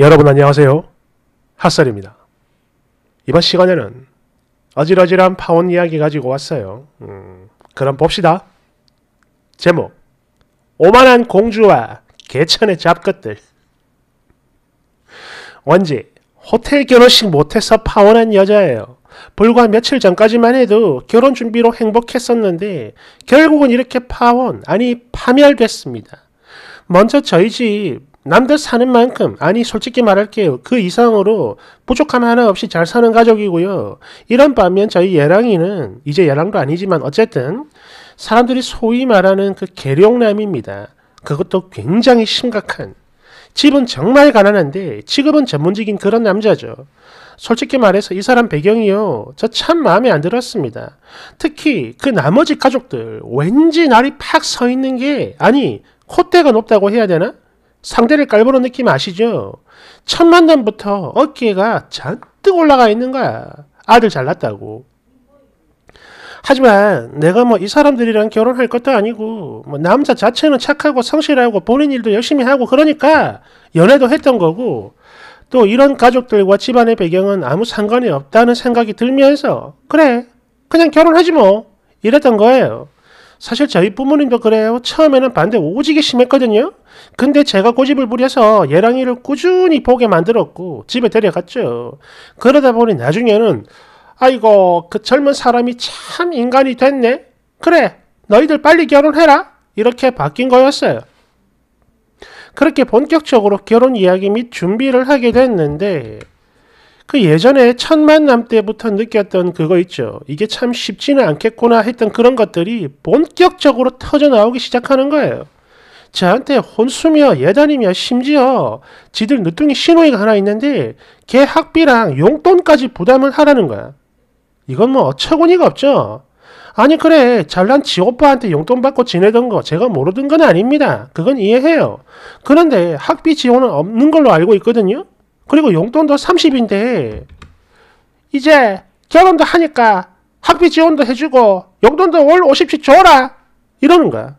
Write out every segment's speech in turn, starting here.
여러분 안녕하세요. 핫살입니다. 이번 시간에는 어질어질한 파혼 이야기 가지고 왔어요. 음, 그럼 봅시다. 제목 오만한 공주와 개천의 잡것들 원지 호텔 결혼식 못해서 파혼한 여자예요. 불과 며칠 전까지만 해도 결혼 준비로 행복했었는데 결국은 이렇게 파혼, 아니 파멸됐습니다. 먼저 저희 집 남들 사는 만큼 아니 솔직히 말할게요 그 이상으로 부족함 하나 없이 잘 사는 가족이고요 이런 반면 저희 예랑이는 이제 예랑도 아니지만 어쨌든 사람들이 소위 말하는 그 계룡남입니다 그것도 굉장히 심각한 집은 정말 가난한데 직업은 전문직인 그런 남자죠 솔직히 말해서 이 사람 배경이요 저 참 마음에 안 들었습니다 특히 그 나머지 가족들 왠지 날이 팍 서 있는 게 아니 콧대가 높다고 해야 되나? 상대를 깔보는 느낌 아시죠? 첫 만남부터 어깨가 잔뜩 올라가 있는 거야. 아들 잘났다고. 하지만 내가 뭐 이 사람들이랑 결혼할 것도 아니고 뭐 남자 자체는 착하고 성실하고 본인 일도 열심히 하고 그러니까 연애도 했던 거고 또 이런 가족들과 집안의 배경은 아무 상관이 없다는 생각이 들면서 그래 그냥 결혼하지 뭐 이랬던 거예요. 사실 저희 부모님도 그래요. 처음에는 반대 오지게 심했거든요. 근데 제가 고집을 부려서 예랑이를 꾸준히 보게 만들었고 집에 데려갔죠. 그러다 보니 나중에는 아이고 그 젊은 사람이 참 인간이 됐네. 그래 너희들 빨리 결혼해라. 이렇게 바뀐 거였어요. 그렇게 본격적으로 결혼 이야기 및 준비를 하게 됐는데 그 예전에 첫 만남 때부터 느꼈던 그거 있죠. 이게 참 쉽지는 않겠구나 했던 그런 것들이 본격적으로 터져 나오기 시작하는 거예요. 저한테 혼수며 예단이며 심지어 지들 늦둥이 신호이가 하나 있는데 걔 학비랑 용돈까지 부담을 하라는 거야. 이건 뭐 어처구니가 없죠. 아니 그래 잘난 지 오빠한테 용돈 받고 지내던 거 제가 모르던 건 아닙니다. 그건 이해해요. 그런데 학비 지원은 없는 걸로 알고 있거든요. 그리고 용돈도 30인데 이제 결혼도 하니까 학비 지원도 해주고 용돈도 월 50씩 줘라 이러는 거야.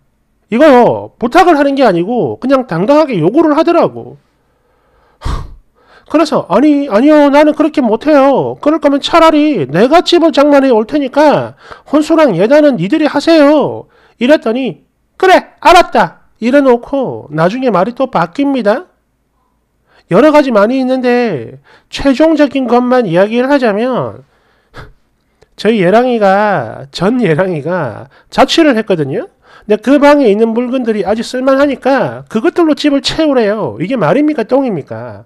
이거 부탁을 하는 게 아니고 그냥 당당하게 요구를 하더라고. 그래서 아니 아니요 나는 그렇게 못해요. 그럴 거면 차라리 내가 집을 장만해 올 테니까 혼수랑 예단은 니들이 하세요. 이랬더니 그래 알았다 이래놓고 나중에 말이 또 바뀝니다. 여러 가지 많이 있는데 최종적인 것만 이야기를 하자면 저희 예랑이가 전 예랑이가 자취를 했거든요. 근데 그 방에 있는 물건들이 아주 쓸만하니까 그것들로 집을 채우래요. 이게 말입니까 똥입니까?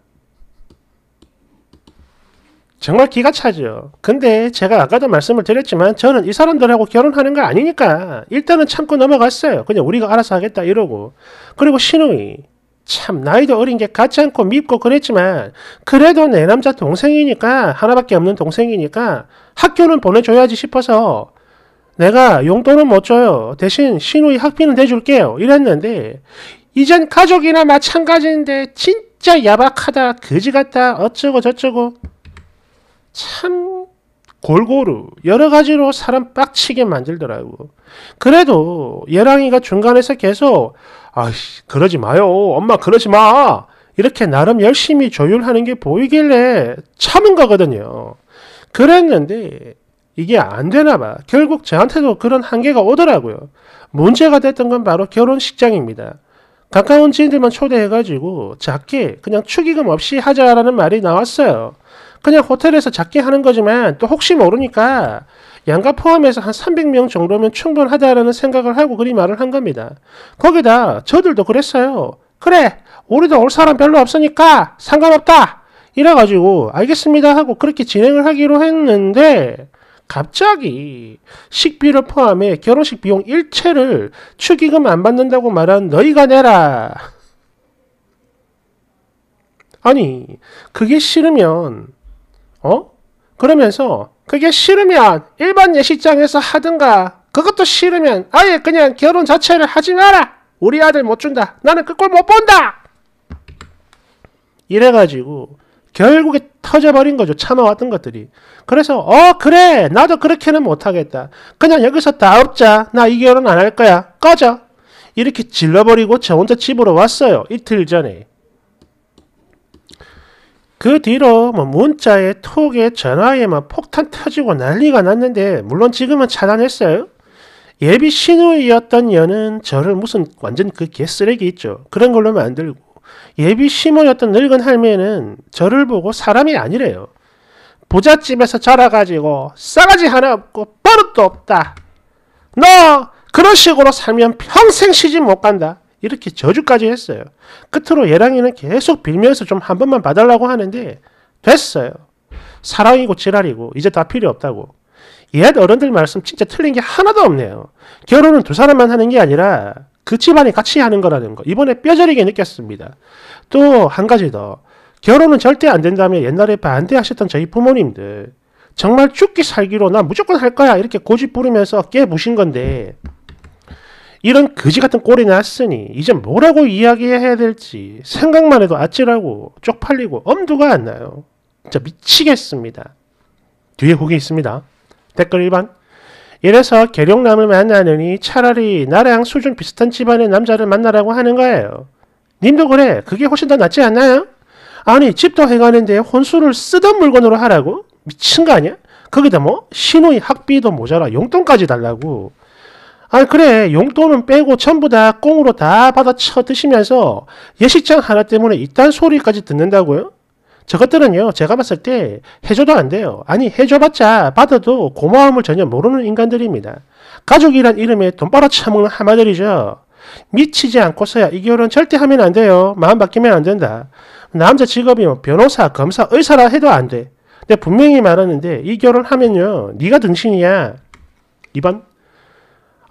정말 기가 차죠. 근데 제가 아까도 말씀을 드렸지만 저는 이 사람들하고 결혼하는 거 아니니까 일단은 참고 넘어갔어요. 그냥 우리가 알아서 하겠다 이러고. 그리고 신우이 참 나이도 어린 게 같지 않고 밉고 그랬지만 그래도 내 남자 동생이니까 하나밖에 없는 동생이니까 학교는 보내줘야지 싶어서 내가 용돈은 못 줘요. 대신 신우이 학비는 내줄게요. 이랬는데 이젠 가족이나 마찬가지인데 진짜 야박하다, 거지 같다, 어쩌고 저쩌고 참 골고루 여러 가지로 사람 빡치게 만들더라고. 그래도 예랑이가 중간에서 계속 아씨 그러지 마요 엄마 그러지 마 이렇게 나름 열심히 조율하는 게 보이길래 참은 거거든요. 그랬는데 이게 안 되나 봐. 결국 저한테도 그런 한계가 오더라고요. 문제가 됐던 건 바로 결혼식장입니다. 가까운 지인들만 초대해가지고 작게 그냥 축의금 없이 하자라는 말이 나왔어요. 그냥 호텔에서 작게 하는 거지만 또 혹시 모르니까 양가 포함해서 한 300명 정도면 충분하다라는 생각을 하고 그리 말을 한 겁니다. 거기다 저들도 그랬어요. 그래, 우리도 올 사람 별로 없으니까 상관없다! 이래가지고, 알겠습니다 하고 그렇게 진행을 하기로 했는데, 갑자기 식비를 포함해 결혼식 비용 일체를 축의금 안 받는다고 말한 너희가 내라! 아니, 그게 싫으면 어? 그러면서 그게 싫으면 일반 예식장에서 하든가 그것도 싫으면 아예 그냥 결혼 자체를 하지 마라. 우리 아들 못 준다. 나는 그 꼴 못 본다. 이래가지고 결국에 터져버린 거죠. 참아왔던 것들이. 그래서 어 그래 나도 그렇게는 못하겠다. 그냥 여기서 다 없자. 나 이 결혼 안 할 거야. 꺼져. 이렇게 질러버리고 저 혼자 집으로 왔어요. 이틀 전에. 그 뒤로 뭐 문자에 톡에 전화에 막 폭탄 터지고 난리가 났는데 물론 지금은 차단했어요. 예비 신우이었던 여는 저를 무슨 완전 그 개쓰레기 있죠. 그런 걸로 만들고 예비 시모였던 늙은 할매는 저를 보고 사람이 아니래요. 부잣집에서 자라가지고 싸가지 하나 없고 버릇도 없다. 너 그런 식으로 살면 평생 시집 못 간다. 이렇게 저주까지 했어요. 끝으로 예랑이는 계속 빌면서 좀 한 번만 봐달라고 하는데 됐어요. 사랑이고 지랄이고 이제 다 필요 없다고. 옛 어른들 말씀 진짜 틀린 게 하나도 없네요. 결혼은 두 사람만 하는 게 아니라 그 집안이 같이 하는 거라는 거 이번에 뼈저리게 느꼈습니다. 또 한 가지 더 결혼은 절대 안 된다며 옛날에 반대하셨던 저희 부모님들 정말 죽기 살기로 나 무조건 할 거야 이렇게 고집 부리면서 깨부신 건데 이런 거지 같은 꼴이 났으니 이제 뭐라고 이야기해야 될지 생각만 해도 아찔하고 쪽팔리고 엄두가 안 나요. 진짜 미치겠습니다. 뒤에 후기 있습니다. 댓글 1번 이래서 계룡남을 만나느니 차라리 나랑 수준 비슷한 집안의 남자를 만나라고 하는 거예요. 님도 그래. 그게 훨씬 더 낫지 않나요? 아니 집도 해가는데 혼수를 쓰던 물건으로 하라고? 미친 거 아니야? 거기다 뭐 신우이 학비도 모자라 용돈까지 달라고 아 그래 용돈은 빼고 전부 다 꽁으로 다 받아쳐 드시면서 예식장 하나 때문에 이딴 소리까지 듣는다고요? 저것들은요 제가 봤을 때 해줘도 안 돼요. 아니 해줘봤자 받아도 고마움을 전혀 모르는 인간들입니다. 가족이란 이름에 돈 벌어 처먹는 하마들이죠. 미치지 않고서야 이 결혼 절대 하면 안 돼요. 마음 바뀌면 안 된다. 남자 직업이 뭐 변호사, 검사, 의사라 해도 안 돼. 근데 분명히 말하는데 이 결혼 하면요 네가 등신이야. 2번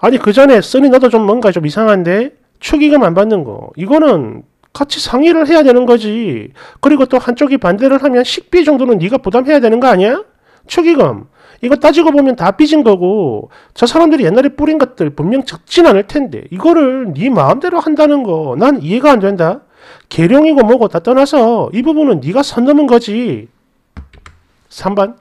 아니 그 전에 쓰니 나도 좀 뭔가 좀 이상한데 축의금 안 받는 거 이거는 같이 상의를 해야 되는 거지. 그리고 또 한쪽이 반대를 하면 식비 정도는 네가 부담해야 되는 거 아니야? 축의금 이거 따지고 보면 다 삐진 거고 저 사람들이 옛날에 뿌린 것들 분명 적진 않을 텐데 이거를 네 마음대로 한다는 거 난 이해가 안 된다. 계룡이고 뭐고 다 떠나서 이 부분은 네가 선 넘은 거지. 3번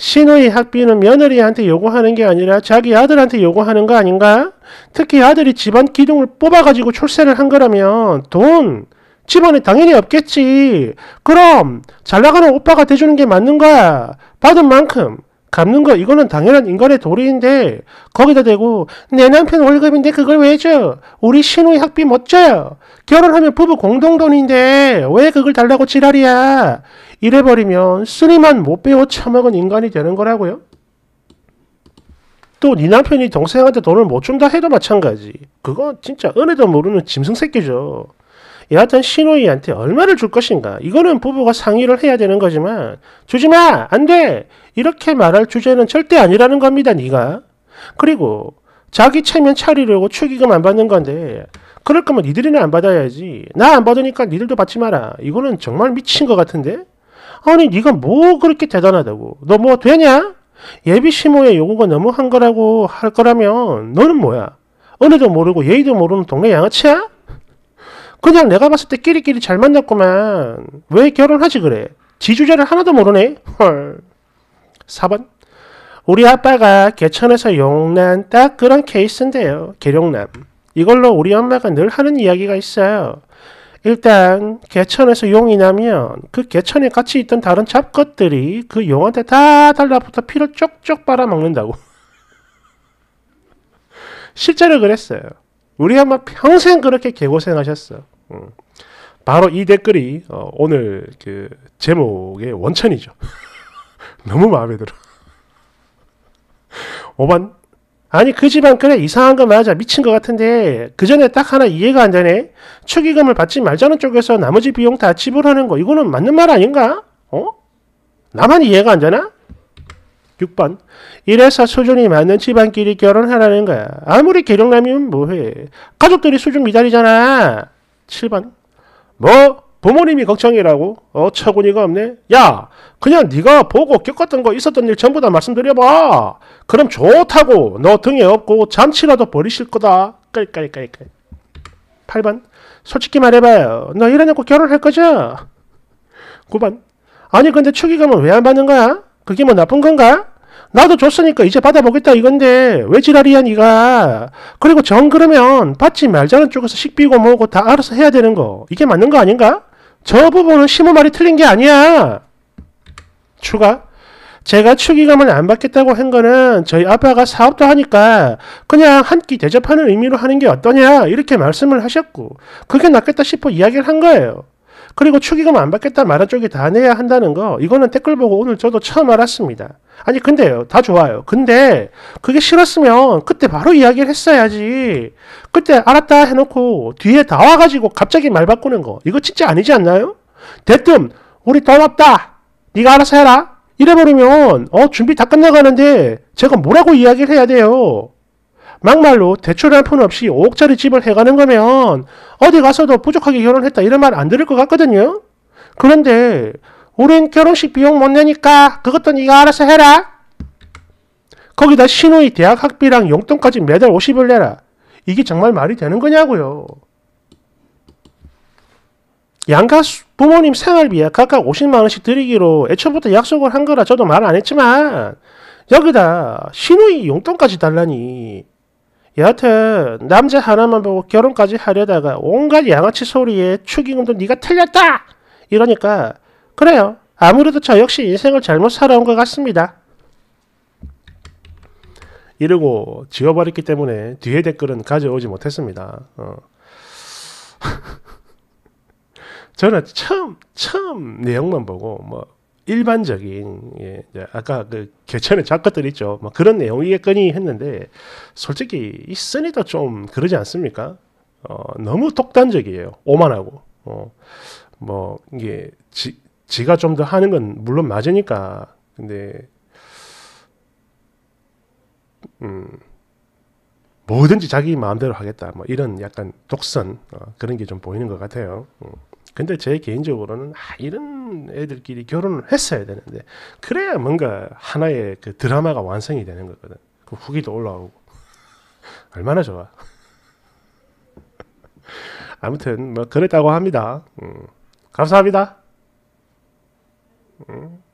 신의 학비는 며느리한테 요구하는 게 아니라 자기 아들한테 요구하는 거 아닌가? 특히 아들이 집안 기둥을 뽑아가지고 출세를 한 거라면 돈, 집안에 당연히 없겠지. 그럼 잘 나가는 오빠가 대주는게 맞는 거야. 받은 만큼. 갚는 거 이거는 당연한 인간의 도리인데 거기다 대고 내 남편 월급인데 그걸 왜 줘? 우리 신우의 학비 멋져요. 결혼하면 부부 공동돈인데 왜 그걸 달라고 지랄이야? 이래버리면 쓰리만 못 배워 처먹은 인간이 되는 거라고요. 또 네 남편이 동생한테 돈을 못 준다 해도 마찬가지. 그거 진짜 은혜도 모르는 짐승 새끼죠. 여하튼 신우이한테 얼마를 줄 것인가 이거는 부부가 상의를 해야 되는 거지만 주지마 안돼 이렇게 말할 주제는 절대 아니라는 겁니다. 네가. 그리고 자기 체면 차리려고 축의금 안 받는 건데 그럴 거면 니들이나 안 받아야지. 나 안 받으니까 니들도 받지 마라. 이거는 정말 미친 것 같은데? 아니 네가 뭐 그렇게 대단하다고. 너 뭐 되냐? 예비 시모의 요구가 너무한 거라고 할 거라면 너는 뭐야? 어느도 모르고 예의도 모르는 동네 양아치야? 그냥 내가 봤을 때 끼리끼리 잘 만났구만. 왜 결혼하지 그래? 지주제를 하나도 모르네? 헐. 4번 우리 아빠가 개천에서 용 난 딱 그런 케이스인데요. 계룡남. 이걸로 우리 엄마가 늘 하는 이야기가 있어요. 일단 개천에서 용이 나면 그 개천에 같이 있던 다른 잡것들이 그 용한테 다 달라붙어 피를 쪽쪽 빨아먹는다고. 실제로 그랬어요. 우리 엄마 평생 그렇게 개고생하셨어. 음. 바로 이 댓글이 어, 오늘 그 제목의 원천이죠. 너무 마음에 들어. 5번. 아니 그 집안 그래 이상한 거 맞아 미친 것 같은데 그 전에 딱 하나 이해가 안 되네 축의금을 받지 말자는 쪽에서 나머지 비용 다 지불하는 거 이거는 맞는 말 아닌가? 어? 나만 이해가 안 되나? 6번 이래서 수준이 맞는 집안끼리 결혼하라는 거야 아무리 계룡남이면 뭐해 가족들이 수준 미달이잖아 7번 뭐? 부모님이 걱정이라고? 어처군이가 없네? 야 그냥 네가 보고 겪었던 거 있었던 일 전부 다 말씀드려봐 그럼 좋다고 너 등에 업고 잠치라도 버리실 거다 깔깔깔깔 8번 솔직히 말해봐요 너 이래놓고 결혼할 거죠? 9번 아니 근데 축의금은 왜 안 받는 거야? 그게 뭐 나쁜 건가? 나도 줬으니까 이제 받아보겠다 이건데 왜 지랄이야 니가 그리고 정 그러면 받지 말자는 쪽에서 식비고 뭐고 다 알아서 해야 되는 거 이게 맞는 거 아닌가? 저 부분은 시모 말이 틀린 게 아니야. 추가. 제가 축의금을 안 받겠다고 한 거는 저희 아빠가 사업도 하니까 그냥 한 끼 대접하는 의미로 하는 게 어떠냐 이렇게 말씀을 하셨고 그게 낫겠다 싶어 이야기를 한 거예요. 그리고 축의금 안 받겠다 말한 쪽이 다 내야 한다는 거 이거는 댓글 보고 오늘 저도 처음 알았습니다. 아니 근데요 다 좋아요. 근데 그게 싫었으면 그때 바로 이야기를 했어야지. 그때 알았다 해놓고 뒤에 다 와가지고 갑자기 말 바꾸는 거 이거 진짜 아니지 않나요? 대뜸 우리 돈 없다. 네가 알아서 해라. 이래버리면 어 준비 다 끝나가는데 제가 뭐라고 이야기를 해야 돼요. 막말로 대출 한푼 없이 5억짜리 집을 해가는 거면 어디 가서도 부족하게 결혼했다 이런 말 안 들을 것 같거든요. 그런데 우린 결혼식 비용 못 내니까 그것도 네가 알아서 해라. 거기다 신우이 대학 학비랑 용돈까지 매달 50을 내라. 이게 정말 말이 되는 거냐고요. 양가 부모님 생활비에 각각 50만 원씩 드리기로 애초부터 약속을 한 거라 저도 말 안 했지만 여기다 신우이 용돈까지 달라니 여하튼 남자 하나만 보고 결혼까지 하려다가 온갖 양아치 소리에 축의금도 네가 틀렸다! 이러니까 그래요. 아무래도 저 역시 인생을 잘못 살아온 것 같습니다. 이러고 지워버렸기 때문에 뒤에 댓글은 가져오지 못했습니다. 어. 저는 처음 처음 내용만 보고 뭐 일반적인 예, 아까 그 개천의 작가들 있죠. 막 그런 내용이겠거니 했는데 솔직히 이 쓴이도 좀 그러지 않습니까? 어, 너무 독단적이에요. 오만하고 어, 뭐 이게 지, 지가 좀 더 하는 건 물론 맞으니까 근데 음, 뭐든지 자기 마음대로 하겠다. 뭐 이런 약간 독선 어, 그런 게 좀 보이는 것 같아요. 음. 근데 제 개인적으로는 아, 이런 애들끼리 결혼을 했어야 되는데 그래야 뭔가 하나의 그 드라마가 완성이 되는 거거든. 그 후기도 올라오고 얼마나 좋아. 아무튼 뭐 그랬다고 합니다. 음, 감사합니다. 음.